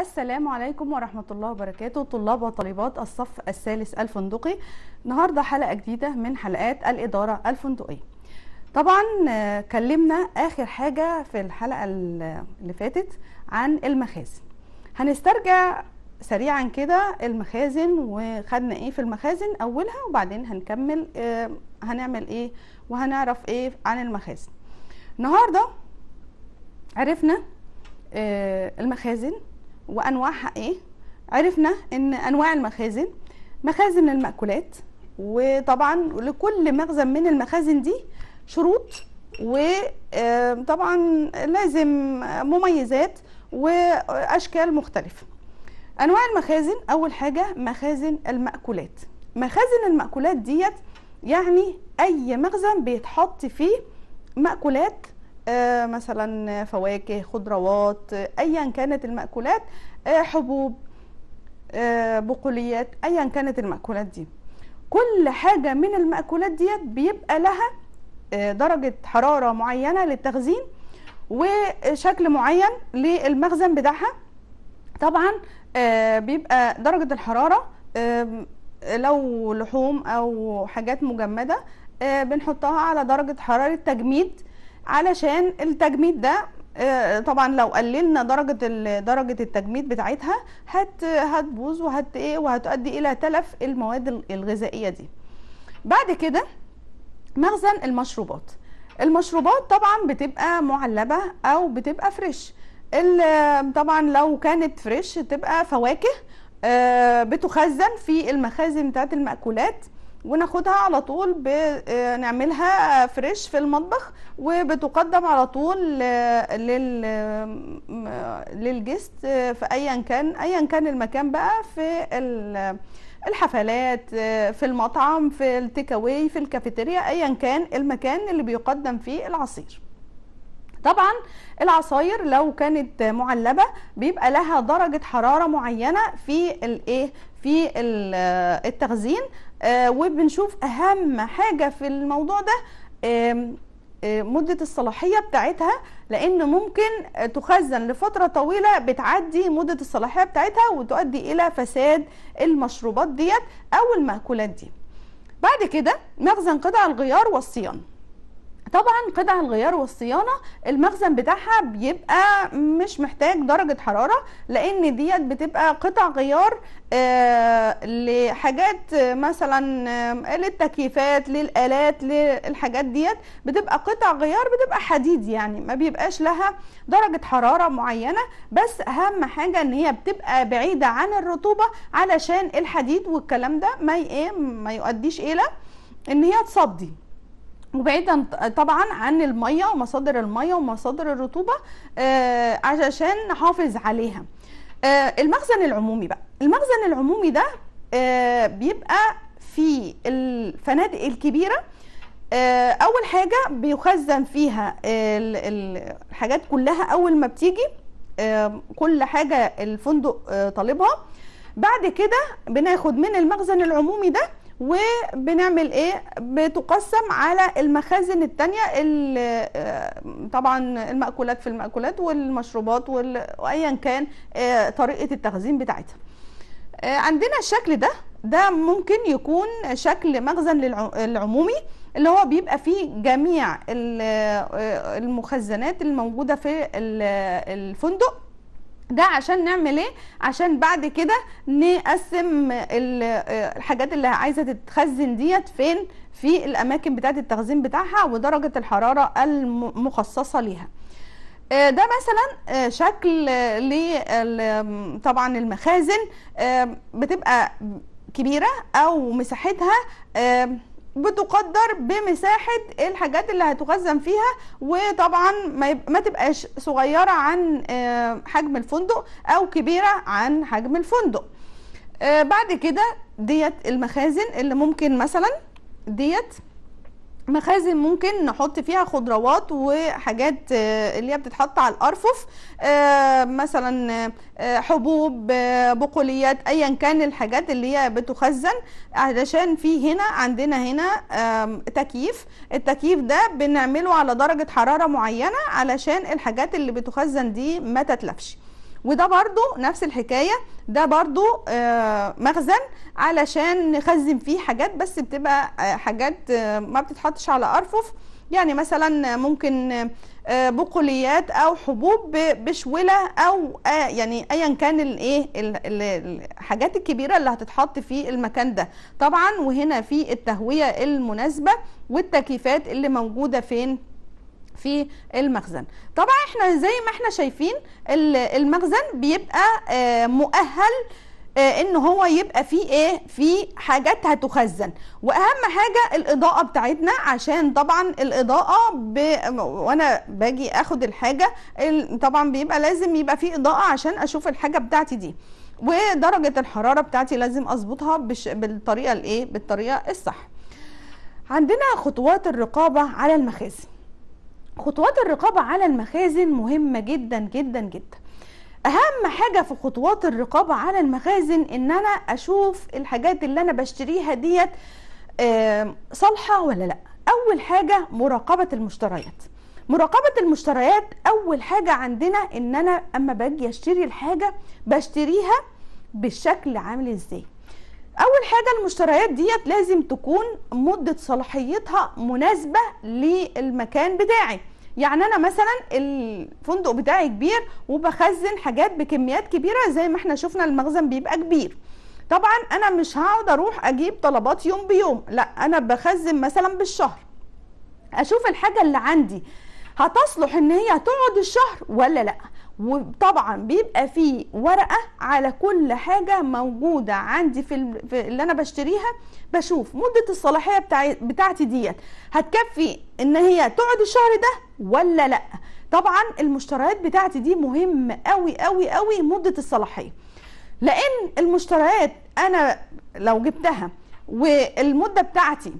السلام عليكم ورحمة الله وبركاته طلاب وطالبات الصف الثالث الفندقي النهاردة حلقة جديدة من حلقات الإدارة الفندقية طبعا آه، كلمنا آخر حاجة في الحلقة اللي فاتت عن المخازن هنسترجع سريعا كده المخازن وخدنا ايه في المخازن اولها وبعدين هنكمل آه، هنعمل ايه وهنعرف ايه عن المخازن النهارده عرفنا آه، المخازن وانواعها ايه عرفنا ان انواع المخازن مخازن المأكولات وطبعا لكل مخزن من المخازن دي شروط وطبعا لازم مميزات واشكال مختلفه انواع المخازن اول حاجه مخازن المأكولات مخازن المأكولات ديت يعني اي مخزن بيتحط فيه مأكولات آه، مثلا فواكه خضروات ايا كانت المأكولات آه، حبوب آه، بقوليات ايا كانت المأكولات دي كل حاجة من المأكولات ديت بيبقى لها درجة حرارة معينة للتخزين وشكل معين للمخزن بتاعها طبعا بيبقى درجة الحرارة لو لحوم او حاجات مجمدة بنحطها على درجة حرارة تجميد علشان التجميد ده آه، طبعا لو قللنا درجه درجه التجميد بتاعتها هت هتبوظ وهت ايه وهتؤدي الى تلف المواد الغذائيه دي بعد كده مخزن المشروبات المشروبات طبعا بتبقى معلبه او بتبقى فريش طبعا لو كانت فريش تبقى فواكه آه، بتخزن في المخازن بتاعت المأكولات وناخدها على طول بنعملها آه، فريش في المطبخ وبتقدم على طول للجست آه، في ايا كان ايا كان المكان بقى في الحفلات آه، في المطعم في التيك اواي في الكافيتيريا ايا كان المكان اللي بيقدم فيه العصير طبعا العصاير لو كانت معلبه بيبقى لها درجه حراره معينه في الايه في التخزين آه، وبنشوف اهم حاجه في الموضوع ده آه، مدة الصلاحية بتاعتها لأن ممكن تخزن لفترة طويلة بتعدي مدة الصلاحية بتاعتها وتؤدي إلى فساد المشروبات ديت أو المأكولات دي بعد كده مخزن قطع الغيار والصيانة طبعا قطع الغيار والصيانه المخزن بتاعها بيبقى مش محتاج درجه حراره لان ديت بتبقى قطع غيار آه، لحاجات مثلا آه، للتكييفات للالات للحاجات ديت بتبقى قطع غيار بتبقى حديد يعني ما بيبقاش لها درجه حراره معينه بس اهم حاجه ان هي بتبقى بعيده عن الرطوبه علشان الحديد والكلام ده ما إيه، يؤديش الى ان هي تصدي وبعيدا طبعا عن الميه ومصادر الميه ومصادر الرطوبه آه علشان نحافظ عليها آه المخزن العمومي بقى المخزن العمومي ده آه بيبقى في الفنادق الكبيره آه، اول حاجه بيخزن فيها الحاجات كلها اول ما بتيجي آه، كل حاجه الفندق آه، طالبها بعد كده بناخد من المخزن العمومي ده وبنعمل ايه بتقسم على المخازن التانية آه، طبعا المأكولات في المأكولات والمشروبات وايا كان آه، طريقة التخزين بتاعتها آه، عندنا الشكل ده ده ممكن يكون شكل مخزن العمومي اللي هو بيبقى فيه جميع المخزنات الموجودة في الفندق ده عشان نعمل ايه عشان بعد كده نقسم الحاجات اللي عايزه تتخزن ديت فين في الاماكن بتاعه التخزين بتاعها ودرجه الحراره المخصصه ليها آه، ده مثلا آه، شكل طبعا المخازن آه، بتبقى كبيره او مساحتها بتقدر بمساحه الحاجات اللي هتخزن فيها وطبعا ما, تبقاش صغيره عن آه، حجم الفندق او كبيره عن حجم الفندق آه، بعد كده ديت المخازن اللي ممكن مثلا ديت مخازن ممكن نحط فيها خضروات وحاجات آه، اللي هي بتتحط على الارفف آه، مثلا آه، حبوب بقوليات ايا كان الحاجات اللي هي بتخزن علشان في هنا عندنا هنا تكييف التكييف ده بنعمله على درجه حراره معينه علشان الحاجات اللي بتخزن دي ما تتلفش وده برضو نفس الحكايه ده برضو آه، مخزن علشان نخزن فيه حاجات بس بتبقى آه، حاجات آه، ما بتتحطش على ارفف يعني مثلا ممكن بقوليات او حبوب بشوله او يعني ايا كان الايه الحاجات الكبيره اللي هتتحط في المكان ده طبعا وهنا في التهويه المناسبه والتكييفات اللي موجوده فين في المخزن طبعا احنا زي ما احنا شايفين المخزن بيبقى آه، مؤهل آه، ان هو يبقى فيه ايه في حاجات هتخزن واهم حاجه الاضاءه بتاعتنا عشان طبعا الاضاءه ب... وانا باجي اخد الحاجه طبعا بيبقى لازم يبقى فيه اضاءه عشان اشوف الحاجه بتاعتي دي ودرجه الحراره بتاعتي لازم اظبطها بش... بالطريقه الايه بالطريقه الصح عندنا خطوات الرقابه على المخازن خطوات الرقابة على المخازن مهمة جدا جدا جدا اهم حاجة في خطوات الرقابة على المخازن ان انا اشوف الحاجات اللي انا بشتريها ديت صالحة ولا لا اول حاجة مراقبة المشتريات مراقبة المشتريات اول حاجة عندنا ان انا اما باجي اشتري الحاجة بشتريها بالشكل عامل ازاي اول حاجه المشتريات ديت لازم تكون مده صلاحيتها مناسبه للمكان بتاعي يعني انا مثلا الفندق بتاعي كبير وبخزن حاجات بكميات كبيره زي ما احنا شفنا المخزن بيبقى كبير طبعا انا مش هقعد اروح اجيب طلبات يوم بيوم لا انا بخزن مثلا بالشهر اشوف الحاجه اللي عندي هتصلح ان هي تقعد الشهر ولا لا وطبعا بيبقى فيه ورقه على كل حاجه موجوده عندي في اللي انا بشتريها بشوف مده الصلاحيه بتاعتي ديت هتكفي ان هي تقعد الشهر ده ولا لا طبعا المشتريات بتاعتي دي مهم قوي قوي قوي مده الصلاحيه لان المشتريات انا لو جبتها والمده بتاعتي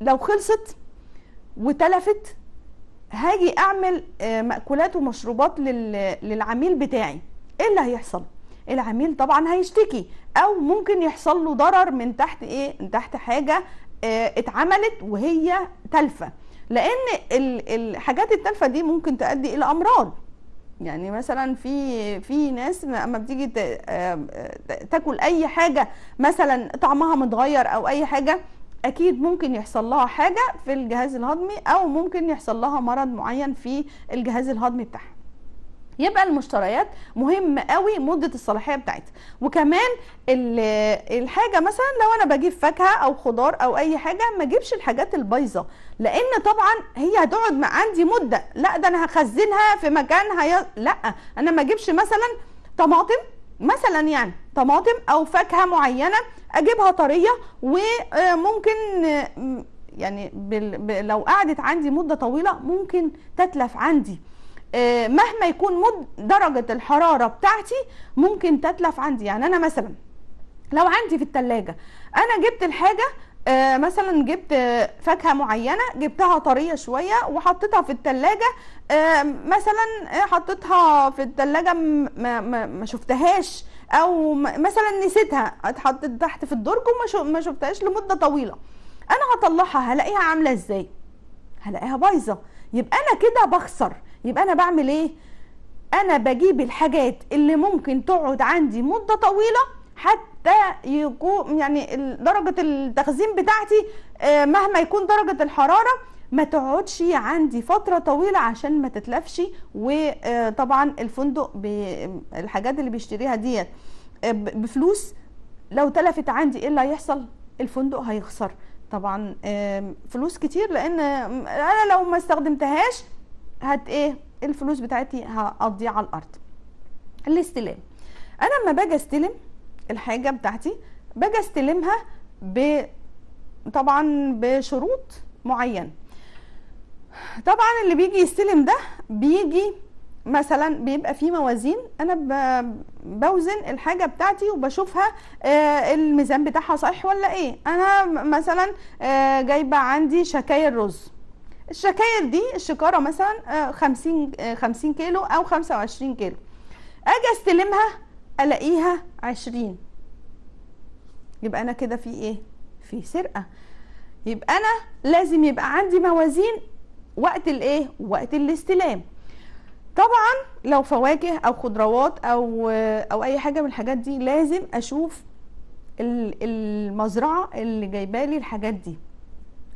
لو خلصت وتلفت هاجي اعمل آه، مأكولات ومشروبات للعميل بتاعي ايه اللي هيحصل العميل طبعا هيشتكي او ممكن يحصل له ضرر من تحت ايه من تحت حاجه آه، اتعملت وهي تلفه لان الحاجات التلفه دي ممكن تؤدي الى امراض يعني مثلا في في ناس اما بتيجي آه، تاكل اي حاجه مثلا طعمها متغير او اي حاجه اكيد ممكن يحصل لها حاجه في الجهاز الهضمي او ممكن يحصل لها مرض معين في الجهاز الهضمي بتاعها يبقى المشتريات مهم قوي مده الصلاحيه بتاعتها وكمان الحاجه مثلا لو انا بجيب فاكهه او خضار او اي حاجه ما اجيبش الحاجات البايظه لان طبعا هي هتقعد مع عندي مده لا ده انا هخزنها في مكان هي... لا انا ما اجيبش مثلا طماطم مثلا يعني طماطم او فاكهه معينه اجيبها طريه وممكن يعني لو قعدت عندي مده طويله ممكن تتلف عندي آه، مهما يكون مد درجه الحراره بتاعتي ممكن تتلف عندي يعني انا مثلا لو عندي في التلاجة انا جبت الحاجه آه، مثلا جبت فاكهة معينة جبتها طرية شوية وحطيتها في التلاجة آه، مثلا حطيتها في التلاجة ما شفتهاش او مثلا نسيتها اتحطت تحت في الدرج وما شفتهاش لمده طويله انا هطلعها هلاقيها عامله ازاي هلاقيها بايظه يبقى انا كده بخسر يبقى انا بعمل ايه انا بجيب الحاجات اللي ممكن تقعد عندي مده طويله حتى يكون يعني درجه التخزين بتاعتي آه، مهما يكون درجه الحراره ما تقعدش عندي فتره طويله عشان ما تتلفش وطبعا الفندق الحاجات اللي بيشتريها ديت آه، بفلوس لو تلفت عندي ايه اللي هيحصل الفندق هيخسر طبعا فلوس كتير لان آه، انا لو ما استخدمتهاش هت ايه الفلوس بتاعتي هقضي على الارض الاستلام انا لما باجي استلم الحاجه بتاعتي باجي استلمها ب طبعا بشروط معينه طبعا اللي بيجي يستلم ده بيجي مثلا بيبقى في موازين انا بوزن الحاجه بتاعتي وبشوفها آه، الميزان بتاعها صحيح ولا ايه انا مثلا آه، جايبه عندي شكاير رز الشكاير دي الشكاره مثلا 50 آه، 50 كيلو او 25 كيلو اجي استلمها الاقيها 20 يبقى انا كده في ايه في سرقه يبقى انا لازم يبقى عندي موازين وقت الايه وقت الاستلام طبعا لو فواكه او خضروات او او اي حاجه من الحاجات دي لازم اشوف المزرعه اللي جايبه لي الحاجات دي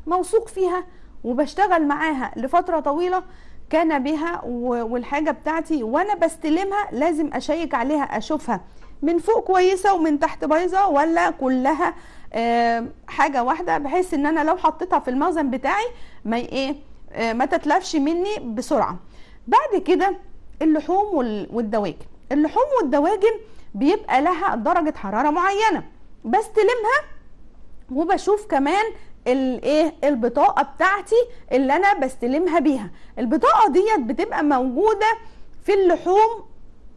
موثوق فيها وبشتغل معاها لفتره طويله كان بها والحاجه بتاعتي وانا بستلمها لازم اشيك عليها اشوفها من فوق كويسه ومن تحت بايظه ولا كلها حاجه واحده بحيث ان انا لو حطيتها في المخزن بتاعي ما ايه آه، ما تتلفش مني بسرعه بعد كده اللحوم والدواجن اللحوم والدواجن بيبقى لها درجه حراره معينه بستلمها وبشوف كمان الايه البطاقه بتاعتي اللي انا بستلمها بيها البطاقه ديت بتبقى موجوده في اللحوم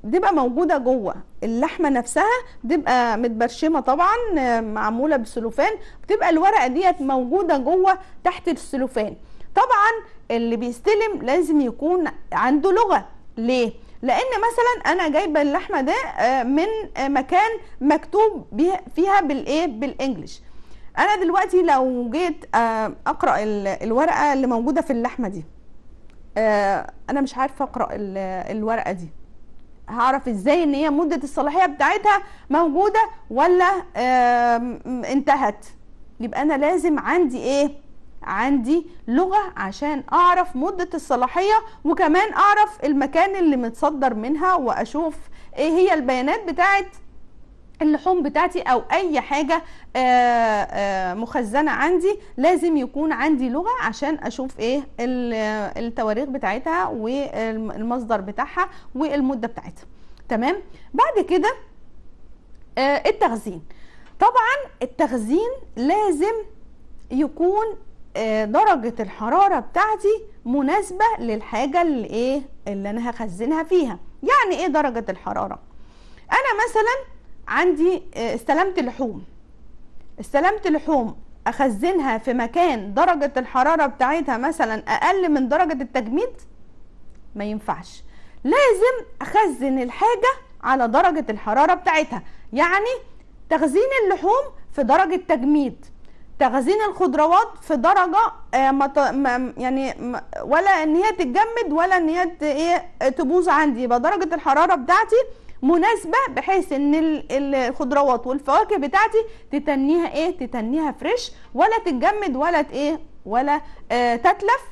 بتبقى موجوده جوه اللحمه نفسها بتبقى متبرشمه طبعا آه، معموله بسلوفان بتبقى الورقه ديت موجوده جوه تحت السلوفان طبعا اللي بيستلم لازم يكون عنده لغه ليه لان مثلا انا جايبه اللحمه ده آه، من آه، مكان مكتوب فيها بالايه بالانجلش انا دلوقتي لو جيت آه، اقرا الورقه اللي موجوده في اللحمه دي انا مش عارفه اقرا الورقه دي هعرف ازاي ان هي مده الصلاحيه بتاعتها موجوده ولا انتهت يبقى انا لازم عندي ايه عندي لغة عشان أعرف مدة الصلاحية وكمان أعرف المكان اللي متصدر منها وأشوف إيه هي البيانات بتاعت اللحوم بتاعتي او اي حاجه آه، آه، مخزنه عندي لازم يكون عندي لغه عشان اشوف ايه آه، التواريخ بتاعتها والمصدر بتاعها والمده بتاعتها تمام بعد كده التخزين طبعا التخزين لازم يكون آه، درجة الحرارة بتاعتي مناسبة للحاجة اللي ايه اللي انا هخزنها فيها يعني ايه درجة الحرارة انا مثلا عندي آه، استلمت لحوم استلمت لحوم اخزنها في مكان درجة الحرارة بتاعتها مثلا اقل من درجة التجميد ما ينفعش لازم اخزن الحاجة على درجة الحرارة بتاعتها يعني تخزين اللحوم في درجة تجميد تخزين الخضروات في درجه آه، يعني ولا ان هي تتجمد ولا ان هي إيه، تبوظ عندي يبقى درجه الحراره بتاعتي مناسبه بحيث ان الخضروات والفواكه بتاعتي تتنيها ايه تتنيها فريش ولا تتجمد ولا ايه ولا آه، تتلف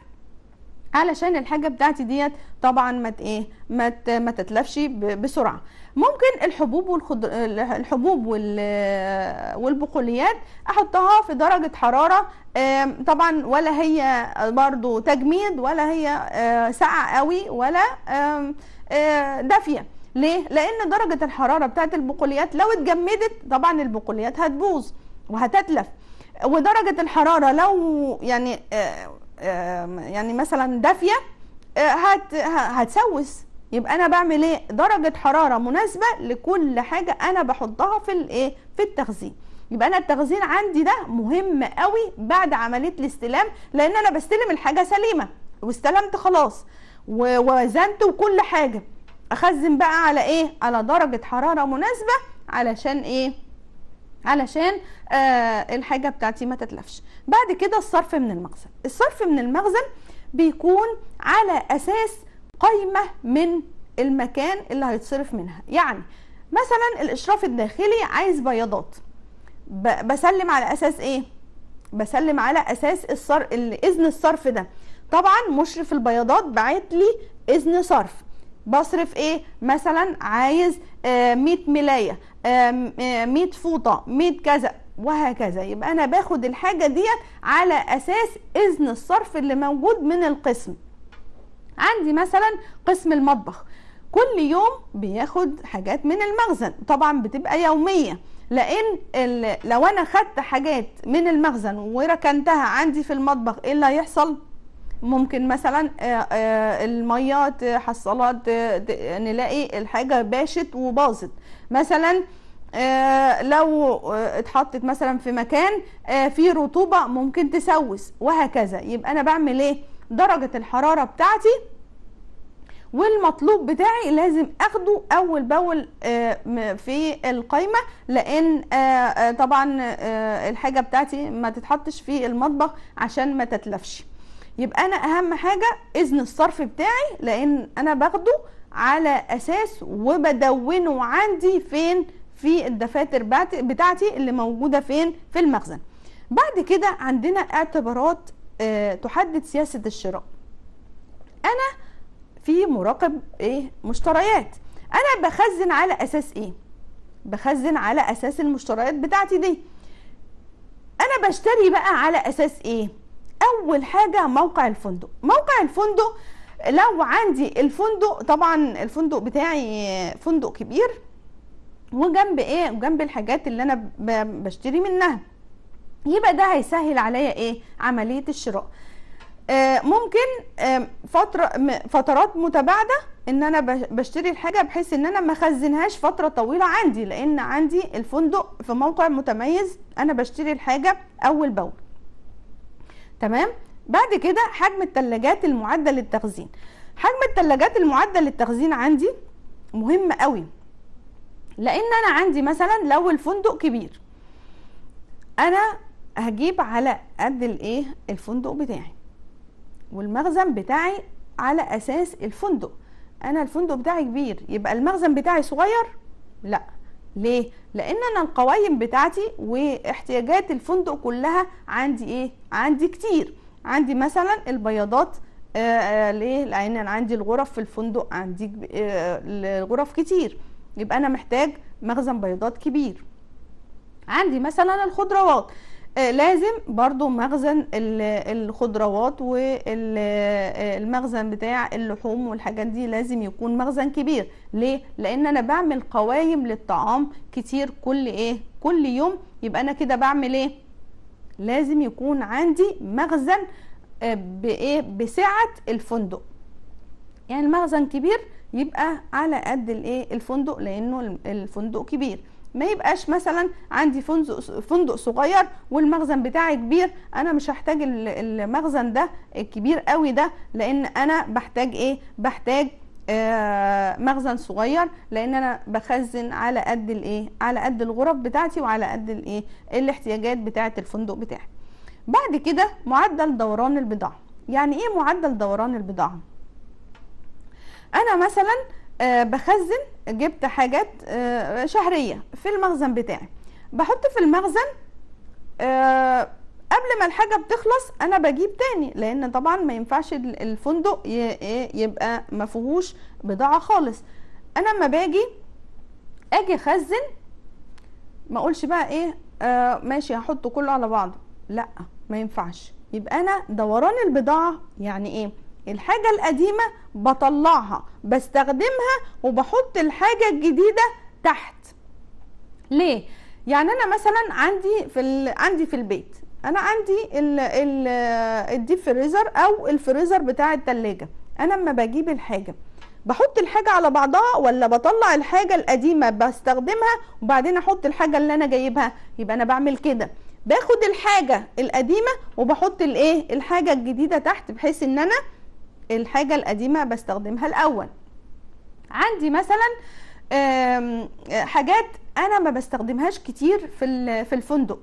علشان الحاجه بتاعتي ديت طبعا ما ايه ما تتلفش بسرعه ممكن الحبوب والخضر الحبوب والبقوليات احطها في درجه حراره طبعا ولا هي برضو تجميد ولا هي آه، ساقعه قوي ولا آه، دافيه ليه لان درجه الحراره بتاعت البقوليات لو اتجمدت طبعا البقوليات هتبوظ وهتتلف ودرجه الحراره لو يعني آه، يعني مثلا دافيه هت هتسوس يبقى انا بعمل ايه درجه حراره مناسبه لكل حاجه انا بحطها في الايه في التخزين يبقى انا التخزين عندي ده مهم قوي بعد عمليه الاستلام لان انا بستلم الحاجه سليمه واستلمت خلاص ووزنت وكل حاجه اخزن بقى على ايه على درجه حراره مناسبه علشان ايه علشان آه الحاجه بتاعتي ما تتلفش بعد كده الصرف من المخزن الصرف من المخزن بيكون على اساس قايمه من المكان اللي هيتصرف منها يعني مثلا الاشراف الداخلي عايز بياضات بسلم على اساس ايه بسلم على اساس الصر... اذن الصرف ده طبعا مشرف البياضات بعت لي اذن صرف بصرف ايه مثلا عايز 100 آه، ملايه 100 آه، فوطه 100 كذا وهكذا يبقى انا باخد الحاجه ديت على اساس اذن الصرف اللي موجود من القسم عندي مثلا قسم المطبخ كل يوم بياخد حاجات من المخزن طبعا بتبقى يوميه لان لو انا خدت حاجات من المخزن وركنتها عندي في المطبخ ايه اللي هيحصل ممكن مثلا آه، آه، الميات حصلات نلاقي الحاجه باشت وباظت مثلا آه، لو اتحطت مثلا في مكان فيه رطوبه ممكن تسوس وهكذا يبقى انا بعمل ايه درجة الحرارة بتاعتي والمطلوب بتاعي لازم اخده اول باول آه، في القايمه لان آه، آه، طبعا الحاجه بتاعتي ما تتحطش في المطبخ عشان ما تتلفش يبقى انا اهم حاجه اذن الصرف بتاعي لان انا باخده على اساس وبدونه عندي فين في الدفاتر بتاعتي اللي موجوده فين في المخزن بعد كده عندنا اعتبارات آه، تحدد سياسه الشراء انا في مراقب ايه مشتريات انا بخزن على اساس ايه بخزن على اساس المشتريات بتاعتي دي انا بشتري بقى على اساس ايه اول حاجه موقع الفندق موقع الفندق لو عندي الفندق طبعا الفندق بتاعي فندق كبير وجنب ايه وجنب الحاجات اللي انا بشتري منها يبقى ده هيسهل عليا ايه عمليه الشراء آه ممكن آه فتره فترات متباعده ان انا بشتري الحاجه بحيث ان انا ما اخزنهاش فتره طويله عندي لان عندي الفندق في موقع متميز انا بشتري الحاجه اول باول تمام بعد كده حجم الثلاجات المعده للتخزين حجم الثلاجات المعده للتخزين عندي مهم قوي لان انا عندي مثلا لو الفندق كبير انا هجيب على قد الايه الفندق بتاعي والمخزن بتاعي على اساس الفندق انا الفندق بتاعي كبير يبقى المخزن بتاعي صغير لا ليه لان انا القوائم بتاعتي واحتياجات الفندق كلها عندي ايه عندي كتير عندي مثلا البياضات آه, آه، ليه لان انا عندي الغرف في الفندق عندي آه الغرف كتير يبقى انا محتاج مخزن بيضات كبير عندي مثلا الخضروات آه، لازم برضو مخزن الخضروات والمخزن آه، بتاع اللحوم والحاجات دي لازم يكون مخزن كبير ليه لان انا بعمل قوايم للطعام كتير كل ايه كل يوم يبقى انا كده بعمل ايه لازم يكون عندي مخزن آه، بايه بسعه الفندق يعني المخزن كبير يبقى على قد الايه الفندق لانه الفندق كبير ما يبقاش مثلا عندي فندق صغير والمخزن بتاعي كبير انا مش هحتاج المخزن ده الكبير قوي ده لان انا بحتاج ايه بحتاج آه مخزن صغير لان انا بخزن على قد الايه على قد الغرف بتاعتي وعلى قد الايه الاحتياجات بتاعه الفندق بتاعي بعد كده معدل دوران البضاعه يعني ايه معدل دوران البضاعه انا مثلا آه بخزن جبت حاجات آه، شهريه في المخزن بتاعي بحط في المخزن آه، قبل ما الحاجة بتخلص أنا بجيب تاني لأن طبعا ما ينفعش الفندق إيه، يبقى ما فيهوش بضاعة خالص أنا لما باجي أجي أخزن ما أقولش بقى إيه آه ماشي هحطه كله على بعضه لأ ما ينفعش يبقى أنا دوران البضاعة يعني إيه الحاجة القديمة بطلعها بستخدمها وبحط الحاجة الجديدة تحت ليه؟ يعني انا مثلا عندي في ال... عندي في البيت انا عندي ال... ال... الديب فريزر او الفريزر بتاع التلاجة انا اما بجيب الحاجة بحط الحاجة على بعضها ولا بطلع الحاجة القديمة بستخدمها وبعدين احط الحاجة اللي انا جايبها يبقى انا بعمل كده باخد الحاجة القديمة وبحط الايه الحاجة الجديدة تحت بحيث ان انا الحاجة القديمة بستخدمها الأول عندي مثلا حاجات أنا ما بستخدمهاش كتير في في الفندق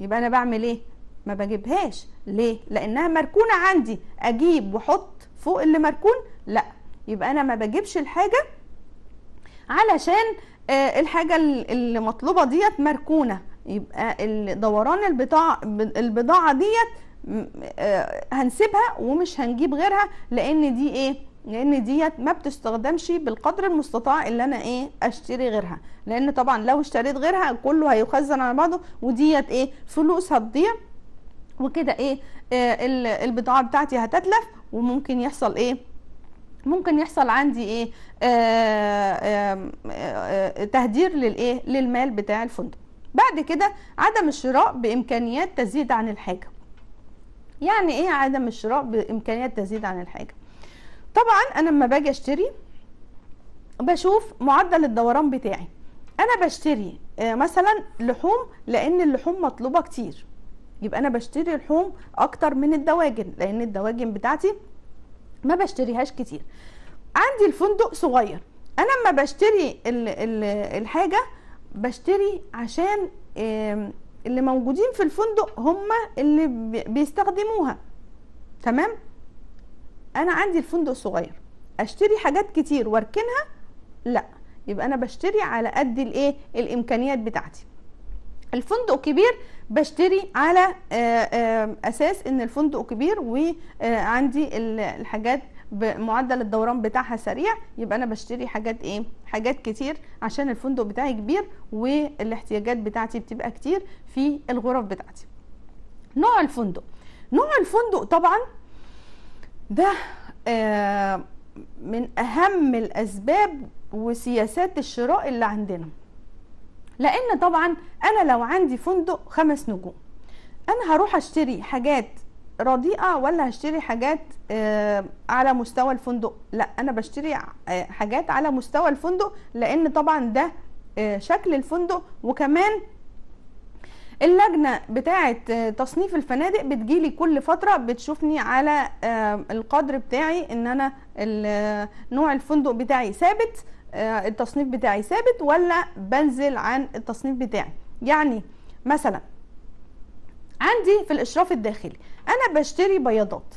يبقى أنا بعمل إيه؟ ما بجيبهاش ليه؟ لأنها مركونة عندي أجيب وأحط فوق اللي مركون؟ لأ يبقى أنا ما بجيبش الحاجة علشان آه، الحاجة اللي مطلوبة ديت مركونة يبقى دوران البضاعة البضاعة ديت آه، هنسيبها ومش هنجيب غيرها لان دي ايه لان ديت ما بتستخدمش بالقدر المستطاع اللي انا ايه اشتري غيرها لان طبعا لو اشتريت غيرها كله هيخزن على بعضه وديت ايه فلوس هتضيع وكده ايه آه البضاعه بتاعتي هتتلف وممكن يحصل ايه ممكن يحصل عندي ايه آه آه, آه، تهدير للايه للمال بتاع الفندق بعد كده عدم الشراء بامكانيات تزيد عن الحاجه يعني ايه عدم الشراء بامكانيات تزيد عن الحاجه طبعا انا لما باجي اشتري بشوف معدل الدوران بتاعي انا بشتري آه، مثلا لحوم لان اللحوم مطلوبه كتير يبقى انا بشتري لحوم اكتر من الدواجن لان الدواجن بتاعتي ما بشتريهاش كتير عندي الفندق صغير انا لما بشتري الـ الـ الحاجه بشتري عشان اللي موجودين في الفندق هم اللي بيستخدموها تمام انا عندي الفندق صغير اشتري حاجات كتير واركنها لا يبقى انا بشتري على قد الايه الامكانيات بتاعتي الفندق كبير بشتري على آه، آه، اساس ان الفندق كبير وعندي الحاجات بمعدل الدوران بتاعها سريع يبقى انا بشتري حاجات ايه حاجات كتير عشان الفندق بتاعي كبير والاحتياجات بتاعتي بتبقى كتير في الغرف بتاعتي نوع الفندق نوع الفندق طبعا ده آه من اهم الاسباب وسياسات الشراء اللي عندنا لان طبعا انا لو عندي فندق خمس نجوم انا هروح اشتري حاجات رديئه ولا هشتري حاجات آه، على مستوى الفندق لا انا بشتري آه، حاجات على مستوى الفندق لان طبعا ده آه، شكل الفندق وكمان اللجنة بتاعة تصنيف الفنادق بتجيلي كل فترة بتشوفني على القدر بتاعي ان انا نوع الفندق بتاعي ثابت التصنيف بتاعي ثابت ولا بنزل عن التصنيف بتاعي يعني مثلا عندي في الاشراف الداخلي انا بشتري بياضات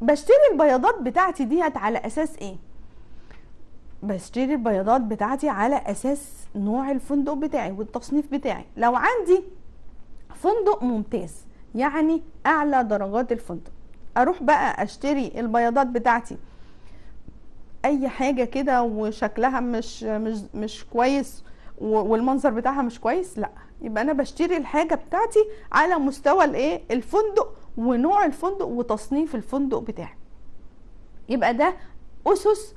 بشتري البياضات بتاعتي ديت على اساس ايه بشتري البياضات بتاعتي على اساس نوع الفندق بتاعي والتصنيف بتاعي لو عندي فندق ممتاز يعني اعلى درجات الفندق اروح بقى اشتري البياضات بتاعتي اي حاجه كده وشكلها مش مش مش كويس والمنظر بتاعها مش كويس لا يبقى انا بشتري الحاجه بتاعتي على مستوى الايه الفندق ونوع الفندق وتصنيف الفندق بتاعي يبقى ده اسس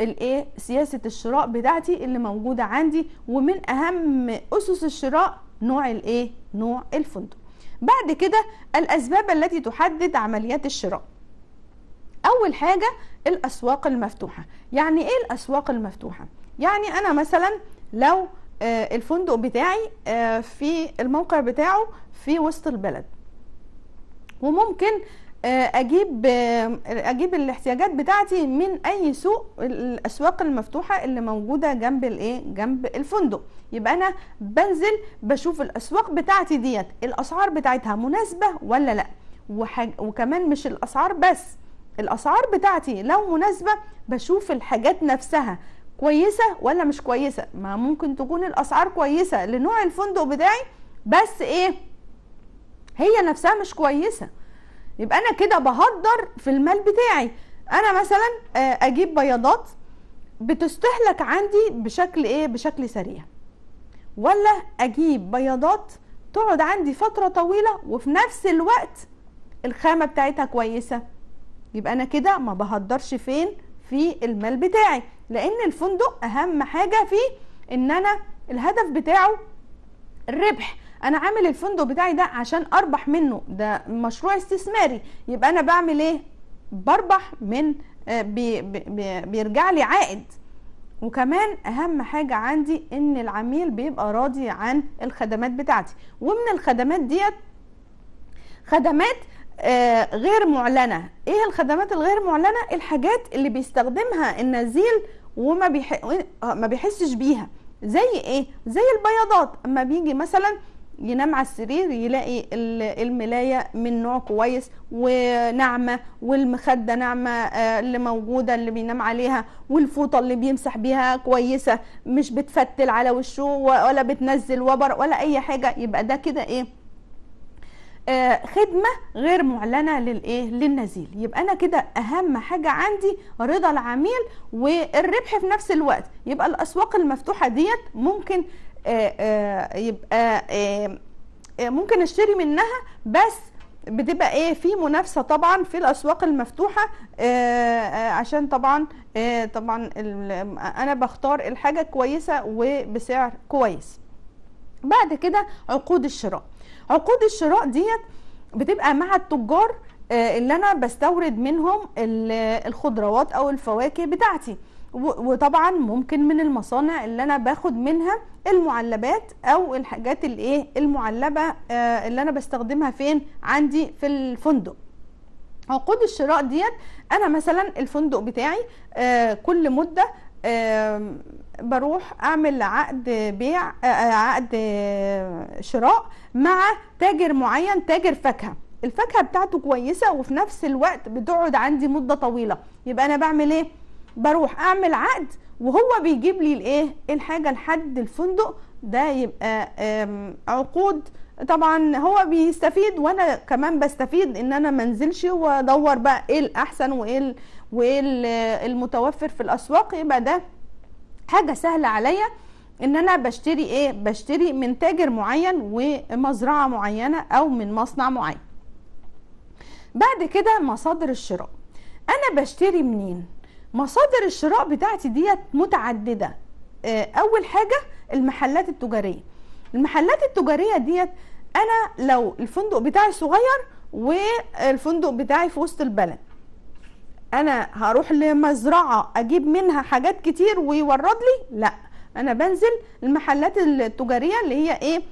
الايه سياسه الشراء بتاعتي اللي موجوده عندي ومن اهم اسس الشراء نوع الايه نوع الفندق بعد كده الاسباب التي تحدد عمليات الشراء اول حاجه الاسواق المفتوحه يعني ايه الاسواق المفتوحه يعني انا مثلا لو آه، الفندق بتاعي آه، في الموقع بتاعه في وسط البلد وممكن آه، اجيب آه، اجيب الاحتياجات بتاعتي من اي سوق الاسواق المفتوحه اللي موجوده جنب الايه جنب الفندق يبقى انا بنزل بشوف الاسواق بتاعتي ديت الاسعار بتاعتها مناسبه ولا لا وحاج وكمان مش الاسعار بس الاسعار بتاعتي لو مناسبه بشوف الحاجات نفسها كويسه ولا مش كويسه ما ممكن تكون الاسعار كويسه لنوع الفندق بتاعي بس ايه هي نفسها مش كويسه يبقى انا كده بهدر في المال بتاعي انا مثلا آه، اجيب بياضات بتستهلك عندي بشكل ايه بشكل سريع ولا اجيب بياضات تقعد عندي فتره طويله وفي نفس الوقت الخامه بتاعتها كويسه يبقى انا كده ما بهدرش فين في المال بتاعي لان الفندق اهم حاجه فيه ان انا الهدف بتاعه الربح انا عامل الفندق بتاعي ده عشان اربح منه ده مشروع استثماري يبقى انا بعمل ايه بربح من آه، بي بي بيرجع لي عائد وكمان اهم حاجه عندي ان العميل بيبقى راضي عن الخدمات بتاعتي ومن الخدمات ديت خدمات آه، غير معلنه ايه الخدمات الغير معلنه الحاجات اللي بيستخدمها النزيل وما بيح... آه، ما بيحسش بيها زي ايه زي البياضات اما بيجي مثلا ينام على السرير يلاقي الملايه من نوع كويس وناعمه والمخده ناعمه آه، اللي موجوده اللي بينام عليها والفوطه اللي بيمسح بيها كويسه مش بتفتل على وشه ولا بتنزل وبر ولا اي حاجه يبقى ده كده ايه آه، خدمة غير معلنة للإيه؟ للنزيل يبقى أنا كده أهم حاجة عندي رضا العميل والربح في نفس الوقت يبقى الأسواق المفتوحة ديت ممكن آه، آه، يبقى آه، ممكن اشتري منها بس بتبقى ايه في منافسه طبعا في الاسواق المفتوحه عشان طبعا طبعا انا بختار الحاجه كويسه وبسعر كويس بعد كده عقود الشراء عقود الشراء ديت بتبقى مع التجار اللي انا بستورد منهم الخضروات او الفواكه بتاعتي وطبعا ممكن من المصانع اللي انا باخد منها المعلبات او الحاجات الايه المعلبه آه، اللي انا بستخدمها فين عندي في الفندق عقود الشراء ديت انا مثلا الفندق بتاعي آه، كل مده بروح اعمل عقد بيع آه، عقد شراء مع تاجر معين تاجر فاكهه الفاكهه بتاعته كويسه وفي نفس الوقت بتقعد عندي مده طويله يبقى انا بعمل ايه بروح اعمل عقد وهو بيجيب لي الايه الحاجه لحد الفندق ده يبقى عقود طبعا هو بيستفيد وانا كمان بستفيد ان انا منزلش وادور بقى ايه الاحسن وايه وايه المتوفر في الاسواق يبقى ده حاجه سهله عليا ان انا بشتري ايه بشتري من تاجر معين ومزرعه معينه او من مصنع معين بعد كده مصادر الشراء انا بشتري منين مصادر الشراء بتاعتي ديت متعدده آه، اول حاجه المحلات التجاريه المحلات التجاريه ديت انا لو الفندق بتاعي صغير والفندق بتاعي في وسط البلد انا هروح لمزرعه اجيب منها حاجات كتير ويورد لي لا انا بنزل المحلات التجاريه اللي هي ايه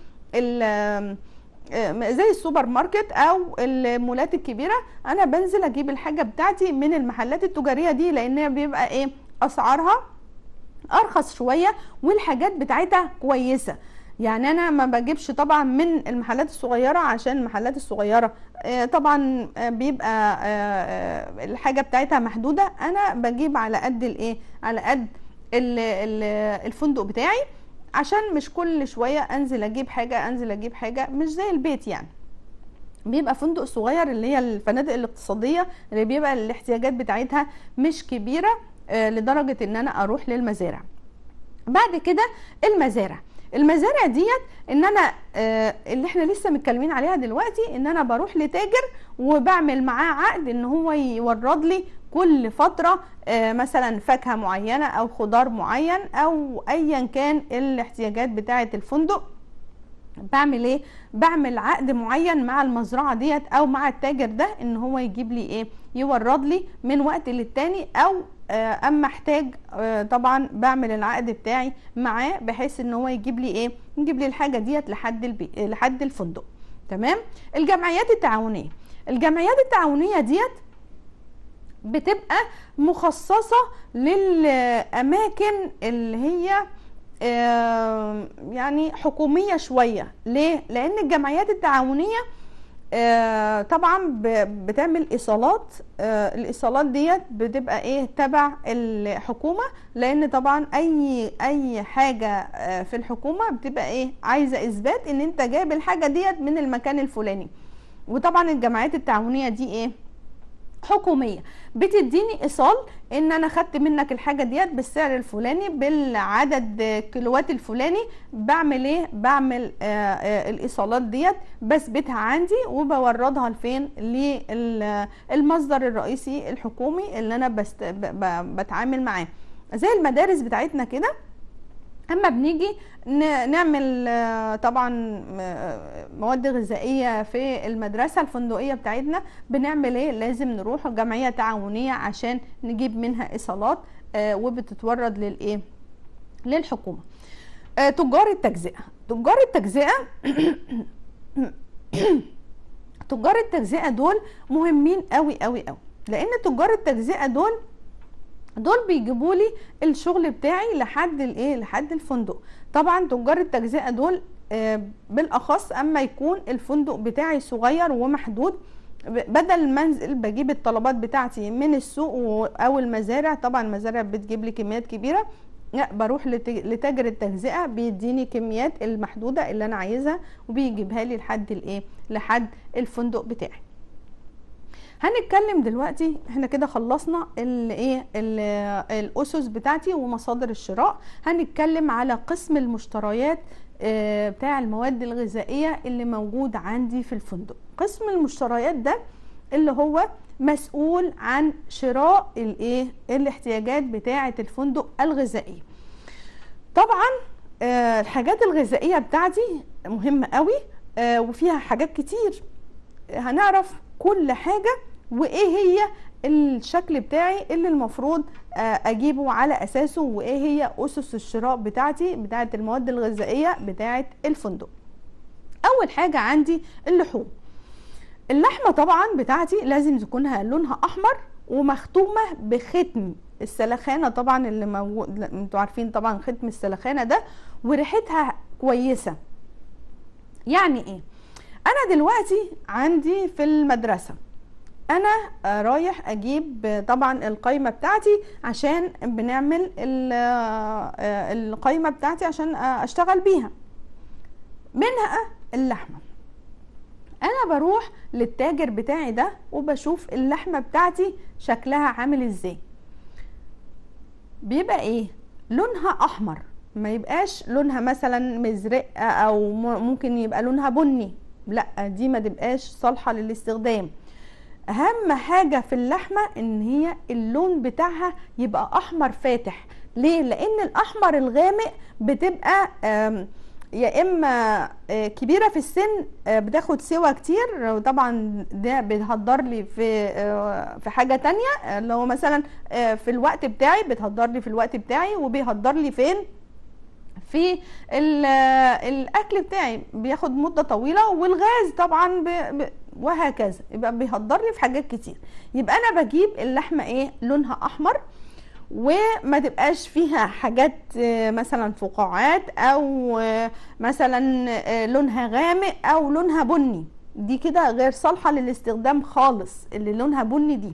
آه، زي السوبر ماركت او المولات الكبيره انا بنزل اجيب الحاجه بتاعتي من المحلات التجاريه دي لانها بيبقى ايه اسعارها ارخص شويه والحاجات بتاعتها كويسه يعني انا ما بجيبش طبعا من المحلات الصغيره عشان المحلات الصغيره آه، طبعا آه، بيبقى الحاجه بتاعتها محدوده انا بجيب على قد الايه على قد الفندق بتاعي عشان مش كل شويه انزل اجيب حاجه انزل اجيب حاجه مش زي البيت يعني بيبقى فندق صغير اللي هي الفنادق الاقتصاديه اللي بيبقى الاحتياجات بتاعتها مش كبيره آه، لدرجه ان انا اروح للمزارع بعد كده المزارع المزارع ديت ان انا آه، اللي احنا لسه متكلمين عليها دلوقتي ان انا بروح لتاجر وبعمل معاه عقد ان هو يورد لي كل فتره آه، مثلا فاكهه معينه او خضار معين او ايا كان الاحتياجات بتاعه الفندق بعمل ايه بعمل عقد معين مع المزرعه ديت او مع التاجر ده ان هو يجيب لي ايه يورد لي من وقت للتاني او آه، اما احتاج آه، طبعا بعمل العقد بتاعي معاه بحيث ان هو يجيب لي ايه يجيب لي الحاجه ديت لحد لحد الفندق تمام الجمعيات التعاونيه الجمعيات التعاونيه ديت بتبقى مخصصه للاماكن اللي هي آه، يعني حكوميه شويه ليه لان الجمعيات التعاونيه آه، طبعا بتعمل ايصالات آه، الايصالات ديت بتبقى ايه تبع الحكومه لان طبعا اي اي حاجه آه، في الحكومه بتبقى ايه عايزه اثبات ان انت جايب الحاجه ديت من المكان الفلاني وطبعا الجمعيات التعاونيه دي ايه حكوميه بتديني ايصال ان انا خدت منك الحاجه ديت بالسعر الفلاني بالعدد كيلوات الفلاني بعمل ايه بعمل آه، آه، الايصالات ديت بثبتها عندي وبوردها لفين للمصدر الرئيسي الحكومي اللي انا بتعامل معاه زي المدارس بتاعتنا كده اما بنيجي نعمل طبعا مواد غذائيه في المدرسه الفندقيه بتاعتنا بنعمل ايه لازم نروح جمعيه تعاونيه عشان نجيب منها ايصالات آه، وبتتورد للايه للحكومه آه، تجار التجزئه تجار التجزئه تجار التجزئه دول مهمين قوي قوي قوي لان تجار التجزئه دول دول بيجيبوا لي الشغل بتاعي لحد الايه لحد الفندق طبعا تجار التجزئه دول آه، بالاخص اما يكون الفندق بتاعي صغير ومحدود بدل المنزل بجيب الطلبات بتاعتي من السوق او المزارع طبعا المزارع بتجيب لي كميات كبيره لا بروح لتاجر التجزئه بيديني كميات المحدوده اللي انا عايزها وبيجيبها لي لحد الايه لحد الفندق بتاعي هنتكلم دلوقتي احنا كده خلصنا الايه الاسس بتاعتي ومصادر الشراء هنتكلم على قسم المشتريات آه، بتاع المواد الغذائيه اللي موجود عندي في الفندق قسم المشتريات ده اللي هو مسؤول عن شراء الايه الاحتياجات بتاعه الفندق الغذائيه طبعا آه، الحاجات الغذائيه بتاعتي مهمه قوي آه، وفيها حاجات كتير هنعرف كل حاجه وايه هي الشكل بتاعي اللي المفروض آه، اجيبه على اساسه وايه هي اسس الشراء بتاعتي بتاعه المواد الغذائيه بتاعه الفندق اول حاجه عندي اللحوم اللحمه طبعا بتاعتي لازم تكون لونها احمر ومختومه بختم السلخانه طبعا اللي موجود انتوا عارفين طبعا ختم السلخانه ده وريحتها كويسه يعني ايه انا دلوقتي عندي في المدرسه انا رايح اجيب طبعا القايمه بتاعتي عشان بنعمل آه، القايمه بتاعتي عشان اشتغل بيها منها اللحمه انا بروح للتاجر بتاعي ده وبشوف اللحمه بتاعتي شكلها عامل ازاي بيبقى ايه لونها احمر ما يبقاش لونها مثلا مزرق او ممكن يبقى لونها بني لا دي ما تبقاش صالحه للاستخدام اهم حاجه في اللحمه ان هي اللون بتاعها يبقى احمر فاتح ليه لان الاحمر الغامق بتبقى يا اما آه، كبيره في السن آه، بتاخد سوا كتير وطبعا ده بتهدر لي في آه، في حاجه تانية اللي هو مثلا في الوقت بتاعي بتهدر لي في الوقت بتاعي وبيهدر لي فين في آه، الاكل بتاعي بياخد مده طويله والغاز طبعا ب... ب... وهكذا يبقى بيهدر لي في حاجات كتير يبقى انا بجيب اللحمه ايه لونها احمر وما تبقاش فيها حاجات آه، مثلا فقاعات او آه، مثلا لونها غامق او لونها بني دي كده غير صالحه للاستخدام خالص اللي لونها بني دي